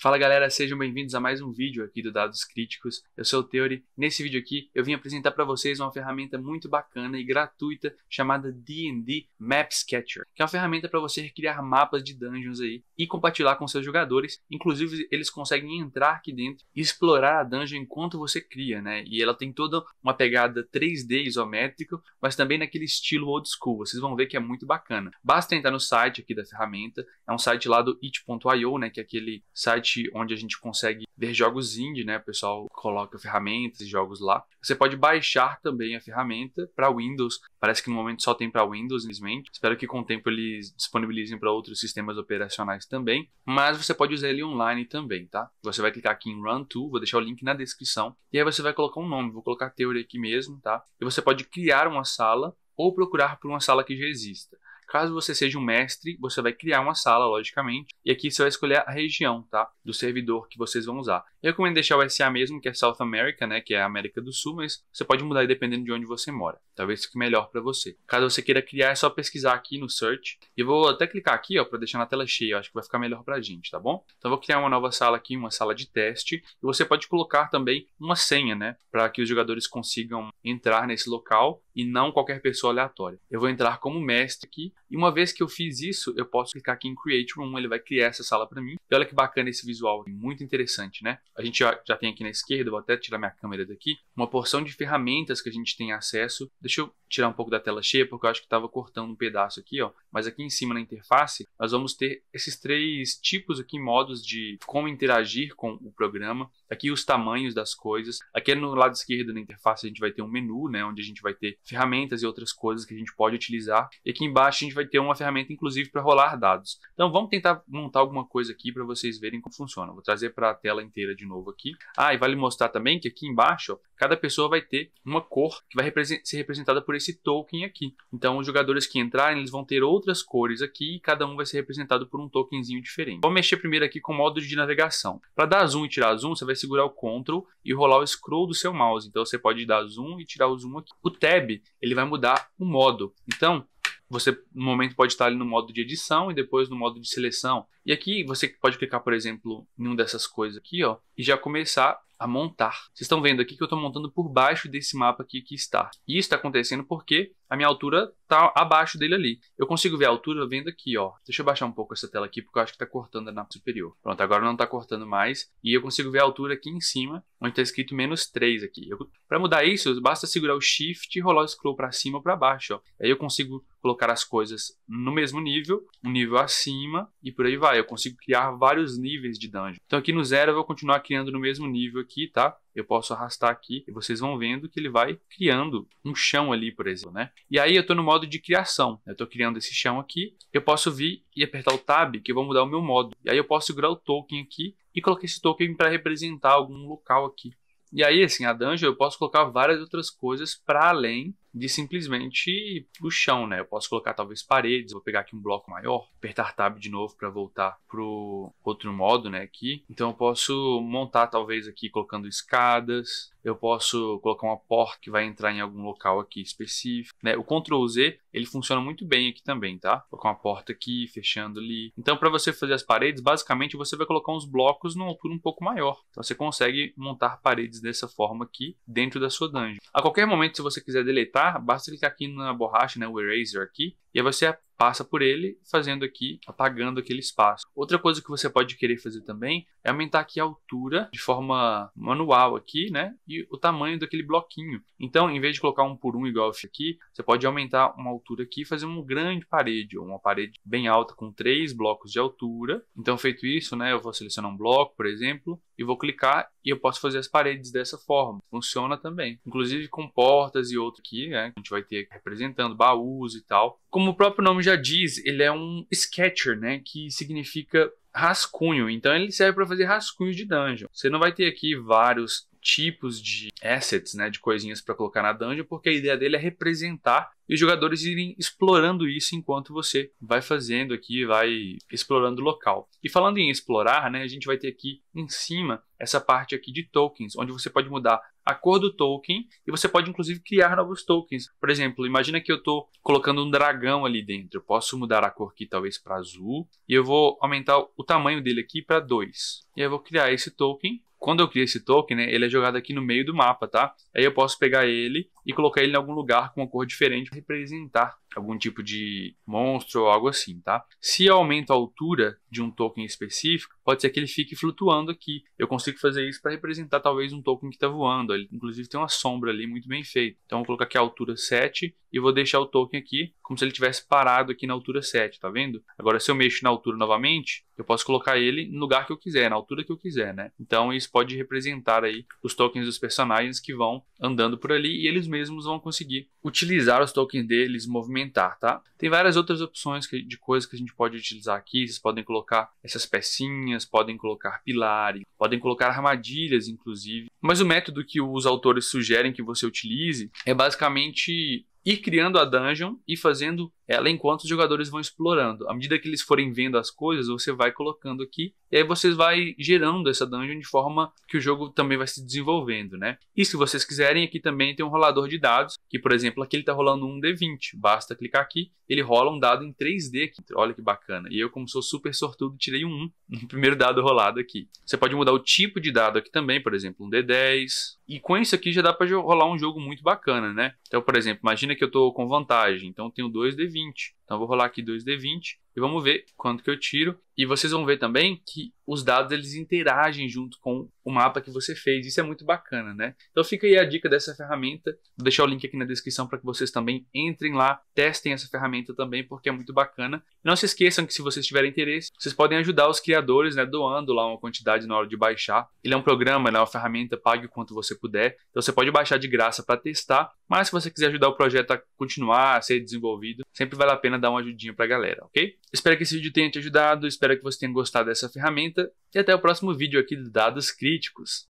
Fala galera, sejam bem-vindos a mais um vídeo aqui do Dados Críticos. Eu sou o Theory. Nesse vídeo aqui eu vim apresentar para vocês uma ferramenta muito bacana e gratuita chamada D&D Map Sketcher, que é uma ferramenta para você criar mapas de dungeons aí e compartilhar com seus jogadores. Inclusive eles conseguem entrar aqui dentro e explorar a dungeon enquanto você cria, né? E ela tem toda uma pegada 3D isométrica, mas também naquele estilo old school. Vocês vão ver que é muito bacana. Basta entrar no site aqui da ferramenta. É um site lá do it.io, né? Que é aquele site site onde a gente consegue ver jogos indie, né? O pessoal coloca ferramentas e jogos lá. Você pode baixar também a ferramenta para Windows. Parece que no momento só tem para Windows, infelizmente. Espero que com o tempo eles disponibilizem para outros sistemas operacionais também. Mas você pode usar ele online também, tá? Você vai clicar aqui em Run To, vou deixar o link na descrição. E aí você vai colocar um nome, vou colocar Theory aqui mesmo, tá? E você pode criar uma sala ou procurar por uma sala que já exista. Caso você seja um mestre, você vai criar uma sala, logicamente, e aqui você vai escolher a região, tá? Do servidor que vocês vão usar. Eu recomendo deixar o SA mesmo, que é South America, né? Que é a América do Sul, mas você pode mudar dependendo de onde você mora. Talvez fique melhor para você. Caso você queira criar, é só pesquisar aqui no search. E vou até clicar aqui, ó, para deixar na tela cheia. Eu acho que vai ficar melhor pra gente, tá bom? Então vou criar uma nova sala aqui, uma sala de teste. E você pode colocar também uma senha, né? Para que os jogadores consigam entrar nesse local e não qualquer pessoa aleatória. Eu vou entrar como mestre aqui e uma vez que eu fiz isso, eu posso clicar aqui em Create Room, ele vai criar essa sala para mim. E olha que bacana esse visual, muito interessante, né? A gente já, já tem aqui na esquerda, vou até tirar minha câmera daqui, uma porção de ferramentas que a gente tem acesso. Deixa eu tirar um pouco da tela cheia, porque eu acho que estava cortando um pedaço aqui, ó. Mas aqui em cima na interface, nós vamos ter esses três tipos aqui, modos de como interagir com o programa. Aqui os tamanhos das coisas. Aqui é no lado esquerdo da interface a gente vai ter um menu, né, onde a gente vai ter ferramentas e outras coisas que a gente pode utilizar. E aqui embaixo a gente vai ter uma ferramenta inclusive para rolar dados. Então vamos tentar montar alguma coisa aqui para vocês verem como funciona. Vou trazer para a tela inteira de novo aqui. Ah, e vale mostrar também que aqui embaixo ó, cada pessoa vai ter uma cor que vai represent ser representada por esse token aqui. Então os jogadores que entrarem eles vão ter outras cores aqui e cada um vai ser representado por um tokenzinho diferente. Vou mexer primeiro aqui com o modo de navegação. Para dar zoom e tirar zoom, você vai segurar o Ctrl e rolar o scroll do seu mouse. Então você pode dar zoom e tirar o zoom aqui. O Tab, ele vai mudar o modo. Então, você no momento pode estar ali no modo de edição e depois no modo de seleção. E aqui você pode clicar, por exemplo, em uma dessas coisas aqui, ó, e já começar a montar. Vocês estão vendo aqui que eu estou montando por baixo desse mapa aqui que está. E isso está acontecendo porque a minha altura tá abaixo dele ali. Eu consigo ver a altura vendo aqui, ó. Deixa eu baixar um pouco essa tela aqui, porque eu acho que tá cortando na superior. Pronto, agora não tá cortando mais. E eu consigo ver a altura aqui em cima, onde tá escrito menos 3 aqui. Eu, pra mudar isso, basta segurar o Shift e rolar o scroll pra cima ou pra baixo, ó. Aí eu consigo colocar as coisas no mesmo nível, um nível acima e por aí vai. Eu consigo criar vários níveis de dungeon. Então aqui no zero eu vou continuar criando no mesmo nível aqui, tá? eu posso arrastar aqui e vocês vão vendo que ele vai criando um chão ali, por exemplo, né? E aí eu estou no modo de criação, eu estou criando esse chão aqui, eu posso vir e apertar o tab que eu vou mudar o meu modo. E aí eu posso segurar o token aqui e colocar esse token para representar algum local aqui. E aí, assim, a dungeon eu posso colocar várias outras coisas para além de simplesmente pro chão, né? Eu posso colocar talvez paredes, vou pegar aqui um bloco maior, apertar tab de novo para voltar pro outro modo, né, aqui. Então eu posso montar talvez aqui colocando escadas, eu posso colocar uma porta que vai entrar em algum local aqui específico, né? O Ctrl Z, ele funciona muito bem aqui também, tá? Colocar uma porta aqui, fechando ali. Então, para você fazer as paredes, basicamente você vai colocar uns blocos numa altura um pouco maior. Então, você consegue montar paredes dessa forma aqui dentro da sua dungeon. A qualquer momento, se você quiser deletar, basta clicar aqui na borracha, né, o eraser aqui, e aí você passa por ele, fazendo aqui, apagando aquele espaço. Outra coisa que você pode querer fazer também é aumentar aqui a altura de forma manual aqui, né? E o tamanho daquele bloquinho. Então, em vez de colocar um por um igual eu aqui, você pode aumentar uma altura aqui e fazer uma grande parede, ou uma parede bem alta com três blocos de altura. Então, feito isso, né? Eu vou selecionar um bloco, por exemplo, e vou clicar e eu posso fazer as paredes dessa forma. Funciona também. Inclusive com portas e outro aqui, né? A gente vai ter representando baús e tal. Como o próprio nome já diz, ele é um sketcher, né? Que significa rascunho. Então ele serve para fazer rascunhos de dungeon. Você não vai ter aqui vários tipos de assets, né, de coisinhas para colocar na dungeon, porque a ideia dele é representar e os jogadores irem explorando isso enquanto você vai fazendo aqui, vai explorando o local. E falando em explorar, né, a gente vai ter aqui em cima essa parte aqui de tokens, onde você pode mudar a cor do token e você pode inclusive criar novos tokens. Por exemplo, imagina que eu estou colocando um dragão ali dentro. Eu posso mudar a cor aqui talvez para azul e eu vou aumentar o tamanho dele aqui para 2. E eu vou criar esse token quando eu criei esse token, né, ele é jogado aqui no meio do mapa, tá? Aí eu posso pegar ele e colocar ele em algum lugar com uma cor diferente para representar algum tipo de monstro ou algo assim, tá? Se eu aumento a altura de um token específico, pode ser que ele fique flutuando aqui. Eu consigo fazer isso para representar talvez um token que está voando. Ele, inclusive tem uma sombra ali muito bem feita. Então eu vou colocar aqui a altura 7 e vou deixar o token aqui como se ele tivesse parado aqui na altura 7, tá vendo? Agora se eu mexo na altura novamente, eu posso colocar ele no lugar que eu quiser, na altura que eu quiser, né? Então isso pode representar aí os tokens dos personagens que vão andando por ali e eles mesmos vão conseguir utilizar os tokens deles, movimentar, tá? Tem várias outras opções que, de coisas que a gente pode utilizar aqui, vocês podem colocar essas pecinhas, podem colocar pilares, podem colocar armadilhas, inclusive. Mas o método que os autores sugerem que você utilize é basicamente ir criando a dungeon e fazendo ela enquanto os jogadores vão explorando. À medida que eles forem vendo as coisas, você vai colocando aqui e aí vocês vai gerando essa dungeon de forma que o jogo também vai se desenvolvendo, né? E se vocês quiserem, aqui também tem um rolador de dados, que por exemplo, aqui ele está rolando um D20, basta clicar aqui, ele rola um dado em 3D aqui. Olha que bacana. E eu como sou super sortudo, tirei um 1 no primeiro dado rolado aqui. Você pode mudar o tipo de dado aqui também, por exemplo, um D10, e com isso aqui já dá para rolar um jogo muito bacana, né? Então, por exemplo, imagina que eu estou com vantagem, então eu tenho dois D20 2020. Então vou rolar aqui 2d20 e vamos ver quanto que eu tiro. E vocês vão ver também que os dados eles interagem junto com o mapa que você fez. Isso é muito bacana, né? Então fica aí a dica dessa ferramenta. Vou deixar o link aqui na descrição para que vocês também entrem lá, testem essa ferramenta também, porque é muito bacana. E não se esqueçam que se vocês tiverem interesse, vocês podem ajudar os criadores, né, doando lá uma quantidade na hora de baixar. Ele é um programa, né, uma ferramenta, pague o quanto você puder. Então você pode baixar de graça para testar, mas se você quiser ajudar o projeto a continuar, a ser desenvolvido, sempre vale a pena dar uma ajudinha pra galera, ok? Espero que esse vídeo tenha te ajudado, espero que você tenha gostado dessa ferramenta e até o próximo vídeo aqui do Dados Críticos.